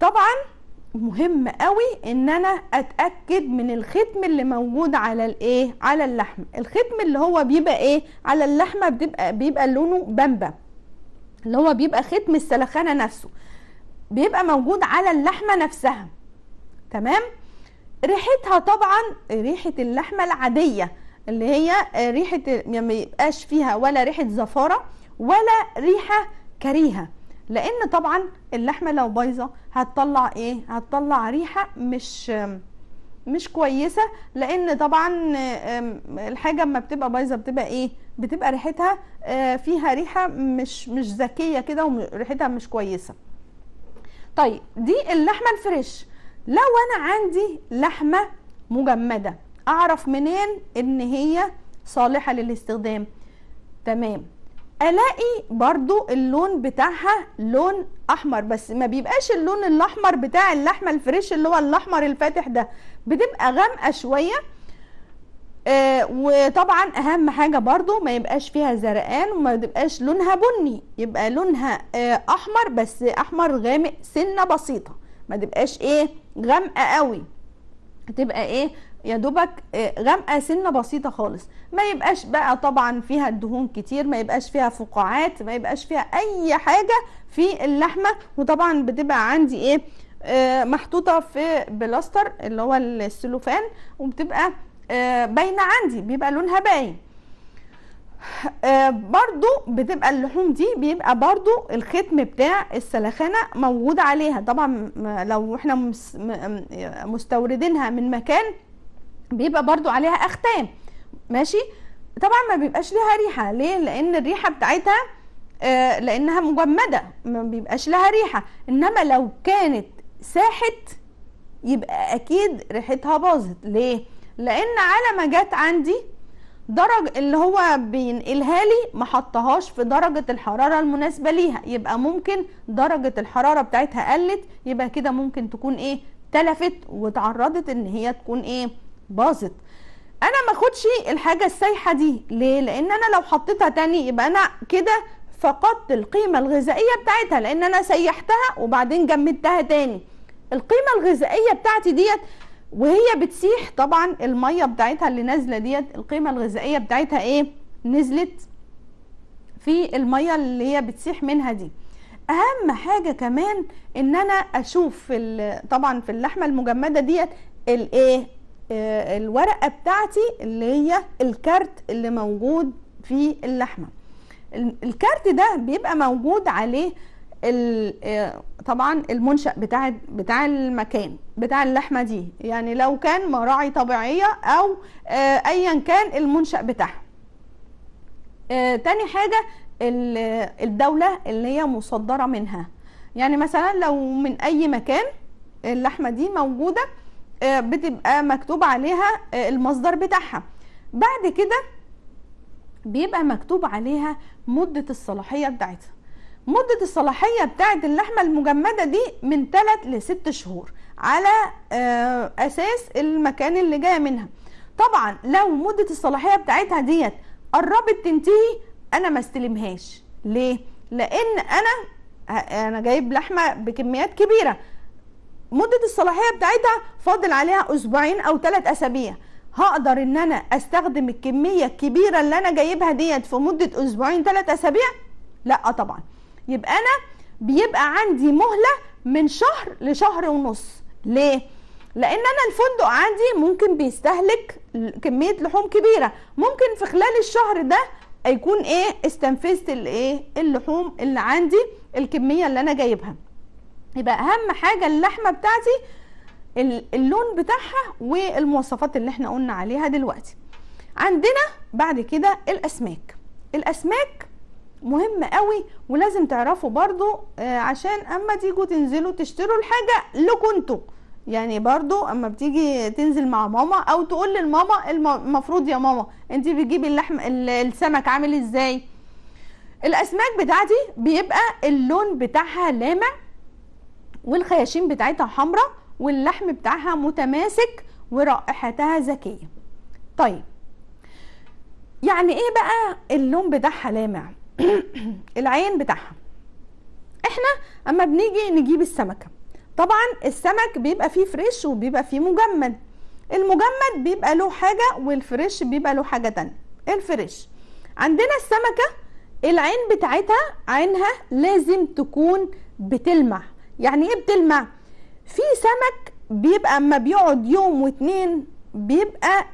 طبعا مهم قوي ان انا اتاكد من الختم اللي موجود على الايه على اللحم الختم اللي هو بيبقى ايه على اللحمه بيبقى بيبقى لونه بامبا اللي هو بيبقى ختم السلخانه نفسه بيبقى موجود على اللحمه نفسها تمام ريحتها طبعا ريحه اللحمه العاديه اللي هي ريحه ما يعني يبقاش فيها ولا ريحه زفاره ولا ريحه كريهه لان طبعا اللحمه لو بايظه هتطلع ايه هتطلع ريحه مش مش كويسه لان طبعا الحاجه اما بتبقى بايظه بتبقى ايه بتبقى ريحتها آه، فيها ريحه مش مش ذكيه كده وريحتها مش كويسه طيب دي اللحمه الفريش لو انا عندي لحمه مجمده اعرف منين ان هي صالحه للاستخدام تمام الاقي برضو اللون بتاعها لون احمر بس ما بيبقاش اللون الاحمر بتاع اللحمه الفريش اللي هو الاحمر الفاتح ده بتبقى غامقه شويه آه وطبعا اهم حاجه برضو ما يبقاش فيها زرقان وما يبقاش لونها بني يبقى لونها آه احمر بس احمر غامق سنه بسيطه ما تبقاش ايه غامقه قوي تبقى ايه يا دوبك آه، غامقه سنه بسيطه خالص ما يبقاش بقى طبعا فيها الدهون كتير ما يبقاش فيها فقاعات ما يبقاش فيها اي حاجه في اللحمه وطبعا بتبقى عندي ايه آه، محطوطه في بلاستر اللي هو السلوفان وبتبقى آه، باينه عندي بيبقى لونها باين برضو بتبقى اللحوم دي بيبقى برضو الختم بتاع السلخانة موجود عليها طبعا لو احنا مستوردينها من مكان بيبقى برضو عليها اختام ماشي طبعا ما بيبقاش ليها ريحه ليه لان الريحه بتاعتها آه، لانها مجمده ما بيبقاش لها ريحه انما لو كانت ساحت يبقى اكيد ريحتها باظت ليه لان على ما جت عندي درج اللي هو بينقلها لي ما حطهاش في درجه الحراره المناسبه ليها يبقى ممكن درجه الحراره بتاعتها قلت يبقى كده ممكن تكون ايه تلفت وتعرضت ان هي تكون ايه باظت انا ما اخدش الحاجه السايحه دي ليه لان انا لو حطيتها تاني يبقى انا كده فقدت القيمه الغذائيه بتاعتها لان انا سيحتها وبعدين جمدتها تاني القيمه الغذائيه بتاعتي ديت وهي بتسيح طبعا الميه بتاعتها اللي نازله ديت القيمه الغذائيه بتاعتها ايه نزلت في الميه اللي هي بتسيح منها دي اهم حاجه كمان ان انا اشوف في طبعا في اللحمه المجمده ديت الايه آه، الورقه بتاعتي اللي هي الكارت اللي موجود في اللحمه الكارت ده بيبقى موجود عليه آه، طبعا المنشأ بتاع بتاع المكان بتاع اللحمه دي يعني لو كان مراعي طبيعيه او آه، ايا كان المنشأ بتاعها تاني حاجه الدوله اللي هي مصدره منها يعني مثلا لو من اي مكان اللحمه دي موجوده آه، بتبقى مكتوب عليها آه، المصدر بتاعها بعد كده بيبقى مكتوب عليها مدة الصلاحية بتاعتها مدة الصلاحية بتاعت اللحمة المجمدة دي من 3 ل 6 شهور على آه، أساس المكان اللي جاية منها طبعا لو مدة الصلاحية بتاعتها ديت قربت تنتهي أنا ما استلمهاش ليه؟ لأن أنا أنا جايب لحمة بكميات كبيرة مده الصلاحيه بتاعتها فاضل عليها اسبوعين او ثلاث اسابيع هقدر ان انا استخدم الكميه الكبيره اللي انا جايبها ديت في مده اسبوعين ثلاث اسابيع لا طبعا يبقى انا بيبقى عندي مهله من شهر لشهر ونص ليه لان انا الفندق عندي ممكن بيستهلك كميه لحوم كبيره ممكن في خلال الشهر ده يكون ايه استنفذت الايه اللحوم اللي عندي الكميه اللي انا جايبها يبقى اهم حاجه اللحمه بتاعتي اللون بتاعها والمواصفات اللي احنا قلنا عليها دلوقتي عندنا بعد كده الاسماك الاسماك مهم قوي ولازم تعرفوا برضو آه، عشان اما تيجوا تنزلوا تشتروا الحاجه لكم انتوا يعني برضو اما بتيجي تنزل مع ماما او تقول للماما المفروض يا ماما انت بتجيبي اللحم السمك عامل ازاي الاسماك بتاعتي بيبقى اللون بتاعها لامع والخياشيم بتاعتها حمراء واللحم بتاعها متماسك ورائحتها ذكيه طيب يعني ايه بقى اللون بتاعها لامع العين بتاعها احنا اما بنيجي نجيب السمكه طبعا السمك بيبقى فيه فريش وبيبقى فيه مجمد المجمد بيبقى له حاجه والفريش بيبقى له حاجه تانية الفريش عندنا السمكه العين بتاعتها عينها لازم تكون بتلمع يعني ايه بتلمع في سمك بيبقى اما بيقعد يوم واتنين بيبقى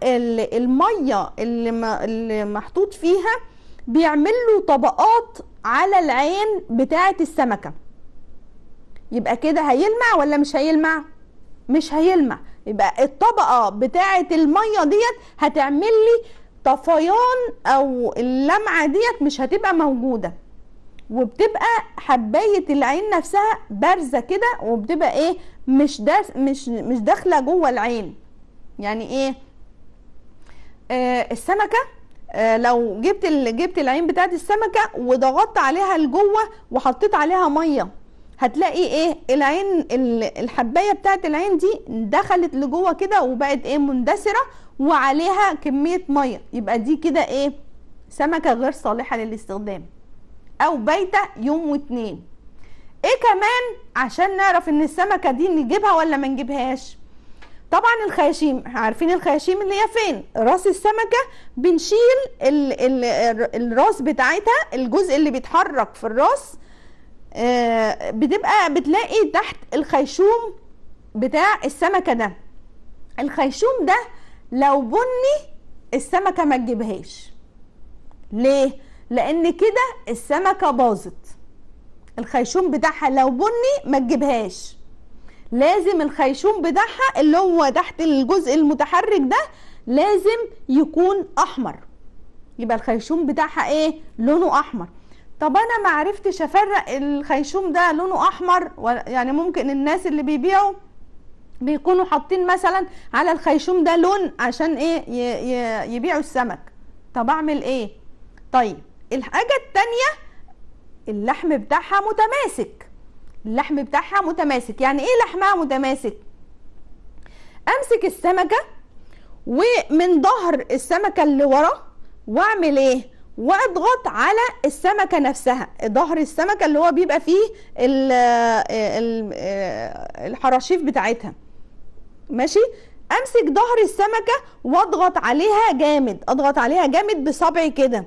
الميه اللي محطوط فيها بيعمل له طبقات على العين بتاعه السمكه يبقى كده هيلمع ولا مش هيلمع مش هيلمع يبقى الطبقه بتاعه الميه ديت هتعمل لي طفيان او اللمعه ديت مش هتبقى موجوده وبتبقى حبايه العين نفسها بارزه كده وبتبقى ايه مش داس مش مش داخله جوه العين يعني ايه آه السمكه آه لو جبت جبت العين بتاعت السمكه وضغطت عليها لجوه وحطيت عليها ميه هتلاقي ايه العين الحبايه بتاعت العين دي دخلت لجوه كده وبقت ايه مندثره وعليها كميه ميه يبقى دي كده ايه سمكه غير صالحه للاستخدام او بيتة يوم واتنين ايه كمان عشان نعرف ان السمكة دي نجيبها ولا ما نجيبهاش طبعا الخياشيم عارفين الخياشيم اللي هي فين راس السمكه بنشيل الـ الـ الراس بتاعتها الجزء اللي بيتحرك في الراس آه بتبقى بتلاقي تحت الخيشوم بتاع السمكه ده الخيشوم ده لو بني السمكه ما تجيبهاش ليه لان كده السمكه باظت الخيشوم بتاعها لو بني ما تجيبهاش لازم الخيشوم بتاعها اللي هو تحت الجزء المتحرك ده لازم يكون احمر يبقى الخيشوم بتاعها ايه لونه احمر طب انا ما عرفتش افرق الخيشوم ده لونه احمر يعني ممكن الناس اللي بيبيعوا بيكونوا حاطين مثلا على الخيشوم ده لون عشان ايه يبيعوا السمك طب اعمل ايه طيب الحاجة التانية اللحم بتاعها متماسك اللحم بتاعها متماسك يعني ايه لحمها متماسك امسك السمكة ومن ظهر السمكة اللي ورا واعمل ايه واضغط على السمكة نفسها ظهر السمكة اللي هو بيبقى فيه الحراشيف بتاعتها ماشي امسك ظهر السمكة واضغط عليها جامد اضغط عليها جامد بصبعي كده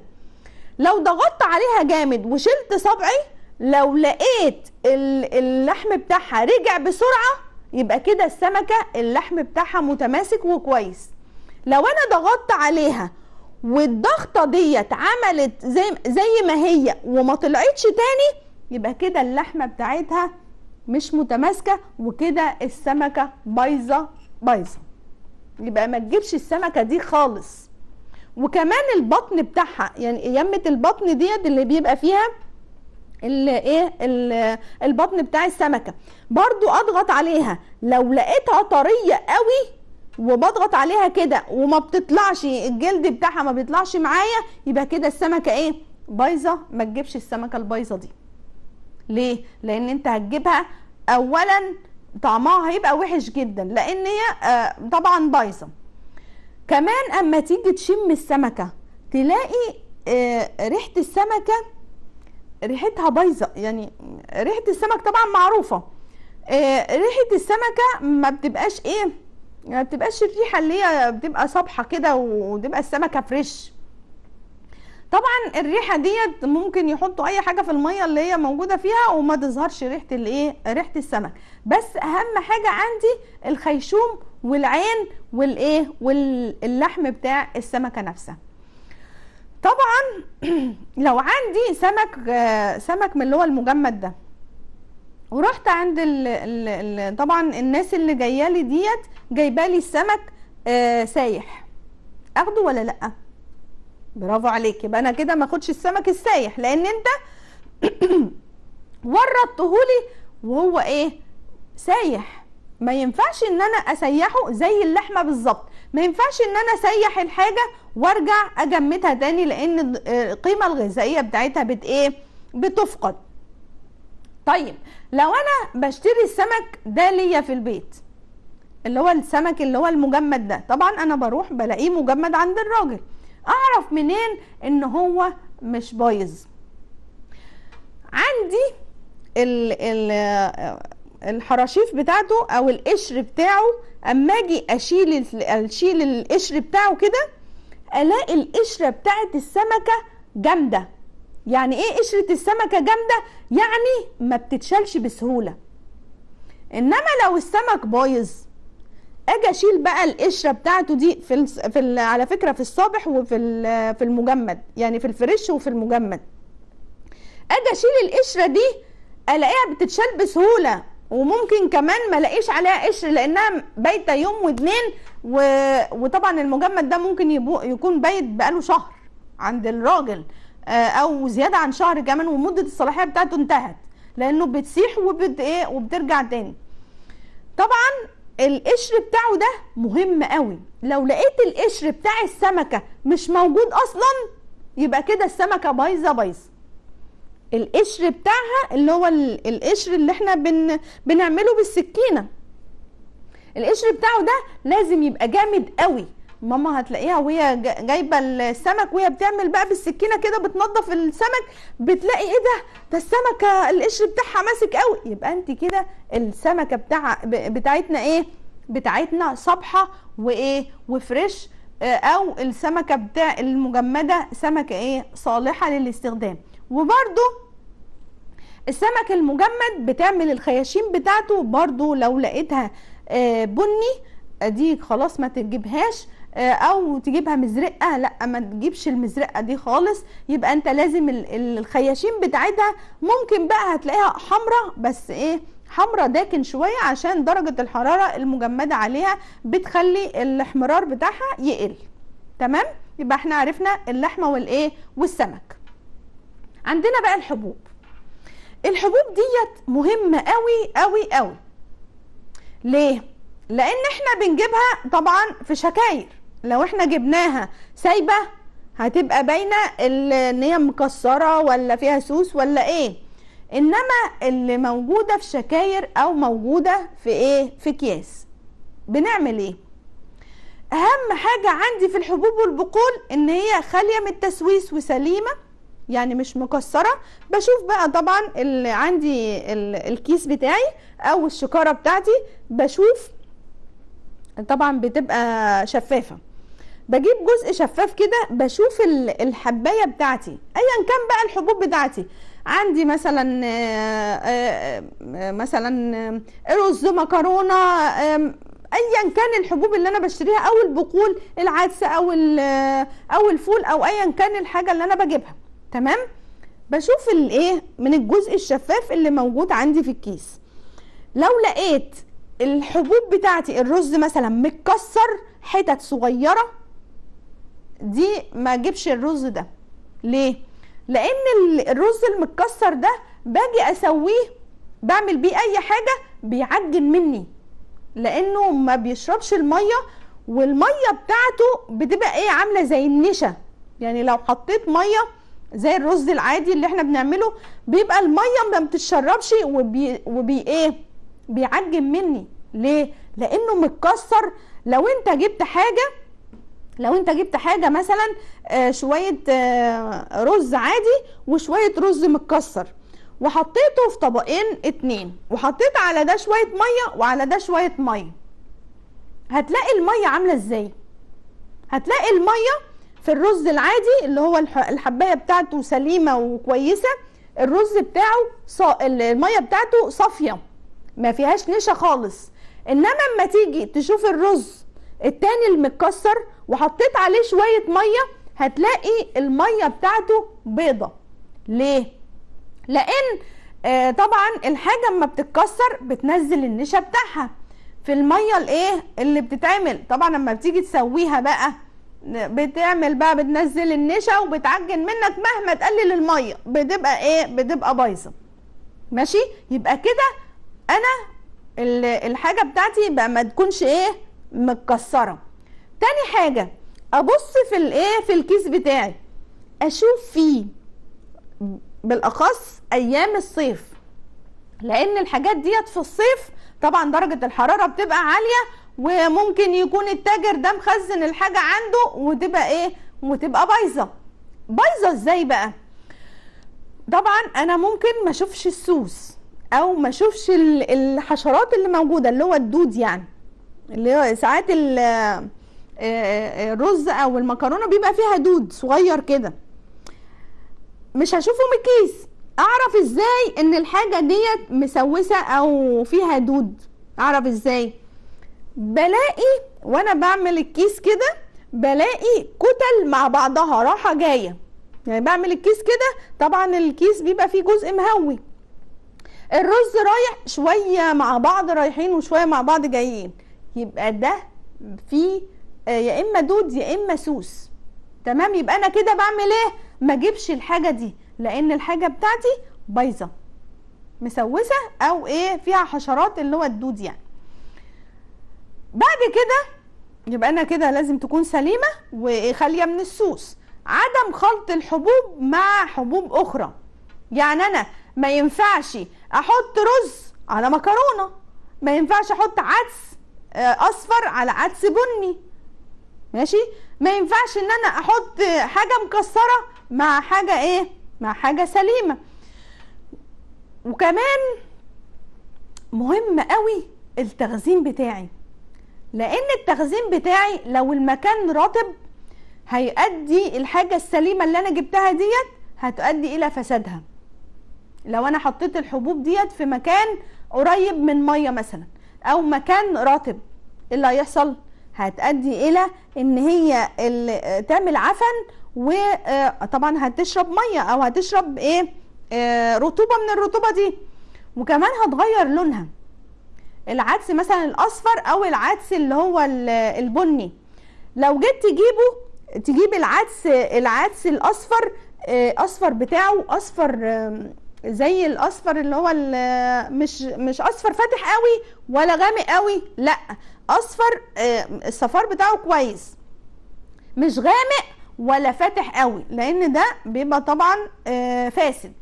لو ضغطت عليها جامد وشلت صبعي لو لقيت اللحم بتاعها رجع بسرعه يبقى كده السمكه اللحم بتاعها متماسك وكويس لو انا ضغطت عليها والضغطه ديت عملت زي زي ما هي وما طلعتش تاني يبقى كده اللحمه بتاعتها مش متماسكه وكده السمكه بايظه بايظه يبقى ما تجيبش السمكه دي خالص وكمان البطن بتاعها يعني يمه البطن ديت اللي بيبقى فيها ايه البطن بتاع السمكه برضو اضغط عليها لو لقيتها طريه قوي وبضغط عليها كده وما بتطلعش الجلد بتاعها ما بيطلعش معايا يبقى كده السمكه ايه بايظه ما تجيبش السمكه البايظه دي ليه لان انت هتجيبها اولا طعمها هيبقى وحش جدا لان هي آه، طبعا بايظه كمان اما تيجي تشم السمكه تلاقي آه، ريحه السمكه ريحتها بايظه يعني ريحه السمك طبعا معروفه آه، ريحه السمكه ما بتبقاش ايه ما بتبقاش الريحه اللي هي بتبقى صبحه كده وتبقى السمكه فريش طبعا الريحه ديت ممكن يحطوا اي حاجه في الميه اللي هي موجوده فيها وما تظهرش ريحه الايه ريحه السمك بس اهم حاجه عندي الخيشوم والعين والايه واللحم بتاع السمكه نفسها طبعا لو عندي سمك سمك من اللي هو المجمد ده ورحت عند الـ الـ الـ طبعا الناس اللي جايه لي ديت جايبه لي السمك آه سايح اخده ولا لا برافو عليك يبقى انا كده ما اخدش السمك السايح لان انت ورطتهولي وهو ايه سايح ما ينفعش ان انا اسيحه زي اللحمه بالظبط ما ينفعش ان انا اسيح الحاجه وارجع اجمدها تاني لان آه، القيمه الغذائيه بتاعتها بت ايه بتفقد طيب لو انا بشتري السمك ده ليا في البيت اللي هو السمك اللي هو المجمد ده طبعا انا بروح بلاقيه مجمد عند الراجل اعرف منين ان هو مش بايظ عندي ال ال آه، الحراشيف بتاعته او القشر بتاعه اما اجي اشيل اشيل القشر بتاعه كده الاقي القشره بتاعت السمكه جامده يعني ايه قشره السمكه جامده يعني ما بتتشالش بسهوله انما لو السمك بايظ اجي اشيل بقى القشره بتاعته دي في في ال على فكره في الصابح وفي في المجمد يعني في الفريش وفي المجمد اجي اشيل القشره دي الاقيها بتتشال بسهوله وممكن كمان ما لاقيش عليها قشر لانها بايته يوم واثنين و... وطبعا المجمد ده ممكن يبو... يكون بايت بقاله شهر عند الراجل آه، او زياده عن شهر كمان ومده الصلاحيه بتاعته انتهت لانه بتسيح وبت ايه وبترجع تاني طبعا القشر بتاعه ده مهم قوي لو لقيت القشر بتاع السمكه مش موجود اصلا يبقى كده السمكه بايظه بايظه القشر بتاعها اللي هو القشر اللي احنا بن بنعمله بالسكينه القشر بتاعه ده لازم يبقى جامد قوي ماما هتلاقيها وهي جايبه السمك وهي بتعمل بقى بالسكينه كده بتنضف السمك بتلاقي ايه ده ده السمكه القشر بتاعها ماسك قوي يبقى انت كده السمكه بتاع بتاعتنا ايه بتاعتنا صبحه وايه وفريش آه، او السمكه بتاع المجمده سمكه ايه صالحه للاستخدام وبرده السمك المجمد بتعمل الخياشيم بتاعته برضو لو لقيتها آه، بني دي خلاص ما تجيبهاش آه، او تجيبها مزرقه لا ما تجيبش المزرقه دي خالص يبقى انت لازم الخياشيم بتاعتها ممكن بقى هتلاقيها حمراء بس ايه حمراء داكن شويه عشان درجه الحراره المجمده عليها بتخلي الاحمرار بتاعها يقل تمام يبقى احنا عرفنا اللحمه والايه والسمك عندنا بقى الحبوب الحبوب ديت مهمة قوي قوي قوي ليه؟ لان احنا بنجيبها طبعا في شكاير لو احنا جبناها سايبة هتبقى باينة ان هي مكسرة ولا فيها سوس ولا ايه انما اللي موجودة في شكاير او موجودة في ايه في اكياس بنعمل ايه اهم حاجة عندي في الحبوب والبقول ان هي خالية من التسويس وسليمة يعني مش مكسره بشوف بقى طبعا اللي عندي الكيس بتاعي او الشكاره بتاعتي بشوف طبعا بتبقى شفافه بجيب جزء شفاف كده بشوف الحبايه بتاعتي ايا كان بقى الحبوب بتاعتي عندي مثلا آه، آه، آه، مثلا رز مكرونه ايا كان الحبوب اللي انا بشتريها او البقول العدس او او الفول او ايا كان الحاجه اللي انا بجيبها تمام بشوف الايه من الجزء الشفاف اللي موجود عندي في الكيس لو لقيت الحبوب بتاعتي الرز مثلا متكسر حتت صغيره دي ما اجيبش الرز ده ليه لان الرز المتكسر ده باجي اسويه بعمل بيه اي حاجه بيعجن مني لانه ما بيشربش الميه والميه بتاعته بتبقى ايه عامله زي النشا يعني لو حطيت ميه زي الرز العادي اللي احنا بنعمله بيبقى الميه ما بتتشربش وبي, وبي ايه بيعجن مني ليه لانه متكسر لو انت جبت حاجه لو انت جبت حاجه مثلا آه شويه آه رز عادي وشويه رز متكسر وحطيته في طبقين اتنين وحطيت على ده شويه ميه وعلى ده شويه ميه هتلاقي الميه عامله ازاي هتلاقي الميه في الرز العادي اللي هو الحبايه بتاعته سليمه وكويسه الرز بتاعه ص... الميه بتاعته صافيه ما فيهاش نشا خالص انما اما تيجي تشوف الرز التاني المتكسر وحطيت عليه شويه ميه هتلاقي الميه بتاعته بيضه ليه لان آه طبعا الحاجه اما بتتكسر بتنزل النشا بتاعها في الميه الايه اللي بتتعمل طبعا اما بتيجي تسويها بقى بتعمل بقى بتنزل النشا وبتعجن منك مهما تقلل الميه بتبقى ايه بتبقى بايظه ماشي يبقى كده انا الحاجه بتاعتي بقى ما تكونش ايه متكسره تاني حاجه ابص في الايه في الكيس بتاعي اشوف فيه بالاخص ايام الصيف لان الحاجات ديت في الصيف طبعا درجه الحراره بتبقى عاليه وممكن يكون التاجر ده مخزن الحاجه عنده وتبقى ايه وتبقى بايظه بايظه ازاي بقى طبعا انا ممكن ما اشوفش السوس او ما اشوفش الحشرات اللي موجوده اللي هو الدود يعني اللي هو ساعات آه، آه، الرز او المكرونه بيبقى فيها دود صغير كده مش هشوفه من الكيس اعرف ازاي ان الحاجه ديت مسوسه او فيها دود اعرف ازاي بلاقي وانا بعمل الكيس كده بلاقي كتل مع بعضها راحه جايه يعني بعمل الكيس كده طبعا الكيس بيبقى فيه جزء مهوي الرز رايح شويه مع بعض رايحين وشويه مع بعض جايين يبقى ده فيه آه، يا اما دود يا اما سوس تمام يبقى انا كده بعمل ايه ما اجيبش الحاجه دي لان الحاجه بتاعتي بايظه مسوسه او ايه فيها حشرات اللي هو الدود يعني بعد كده يبقى انا كده لازم تكون سليمه وخاليه من السوس عدم خلط الحبوب مع حبوب اخرى يعني انا ما ينفعش احط رز على مكرونه ما ينفعش احط عدس آه، اصفر على عدس بني ماشي ما ينفعش ان انا احط حاجه مكسره مع حاجه ايه مع حاجه سليمه وكمان مهم قوي التخزين بتاعي لان التخزين بتاعي لو المكان رطب هيؤدي الحاجه السليمه اللي انا جبتها ديت هتؤدي الى فسادها لو انا حطيت الحبوب ديت في مكان قريب من ميه مثلا او مكان رطب إيه اللي هيحصل هتؤدي الى ان هي تعمل عفن وطبعا آه، هتشرب ميه او هتشرب ايه آه، رطوبه من الرطوبه دي وكمان هتغير لونها العدس مثلا الاصفر او العدس اللي هو البني لو جيت تجيبه تجيب العدس العدس الاصفر آه، اصفر بتاعه اصفر زي الاصفر اللي هو مش مش اصفر فاتح قوي ولا غامق قوي لا اصفر الصفار بتاعه كويس مش غامق ولا فاتح قوي لان ده بيبقى طبعا آه، فاسد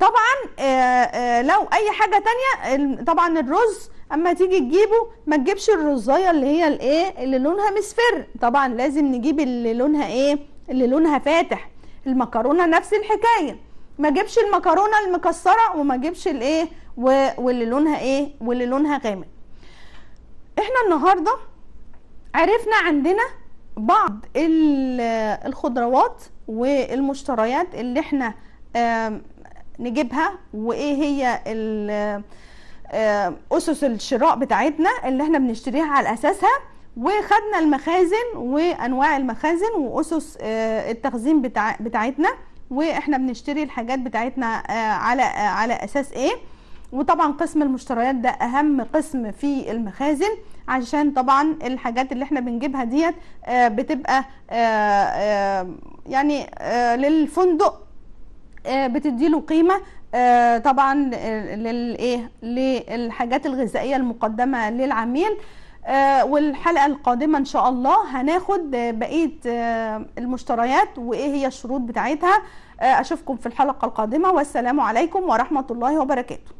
طبعا آه، لو اي حاجه تانية طبعا الرز اما تيجي تجيبه ما تجيبش الرزايه اللي هي الايه اللي لونها مصفر طبعا لازم نجيب اللي لونها ايه اللي لونها فاتح المكرونه نفس الحكايه ما اجيبش المكرونه المكسره وما اجيبش الايه واللي لونها ايه واللي لونها غامق احنا النهارده عرفنا عندنا بعض الخضروات والمشتريات اللي احنا نجيبها وايه هي آه، اسس الشراء بتاعتنا اللي احنا بنشتريها على اساسها وخدنا المخازن وانواع المخازن واسس آه، التخزين بتاع بتاعتنا واحنا بنشتري الحاجات بتاعتنا آه، على على اساس ايه وطبعا قسم المشتريات ده اهم قسم في المخازن عشان طبعا الحاجات اللي احنا بنجيبها ديت بتبقى يعني للفندق بتديله قيمه آه طبعا آه، للايه للحاجات الغذائيه المقدمه للعميل آه والحلقه القادمه ان شاء الله هناخد بقيه آه المشتريات وايه هي الشروط بتاعتها آه، اشوفكم في الحلقه القادمه والسلام عليكم ورحمه الله وبركاته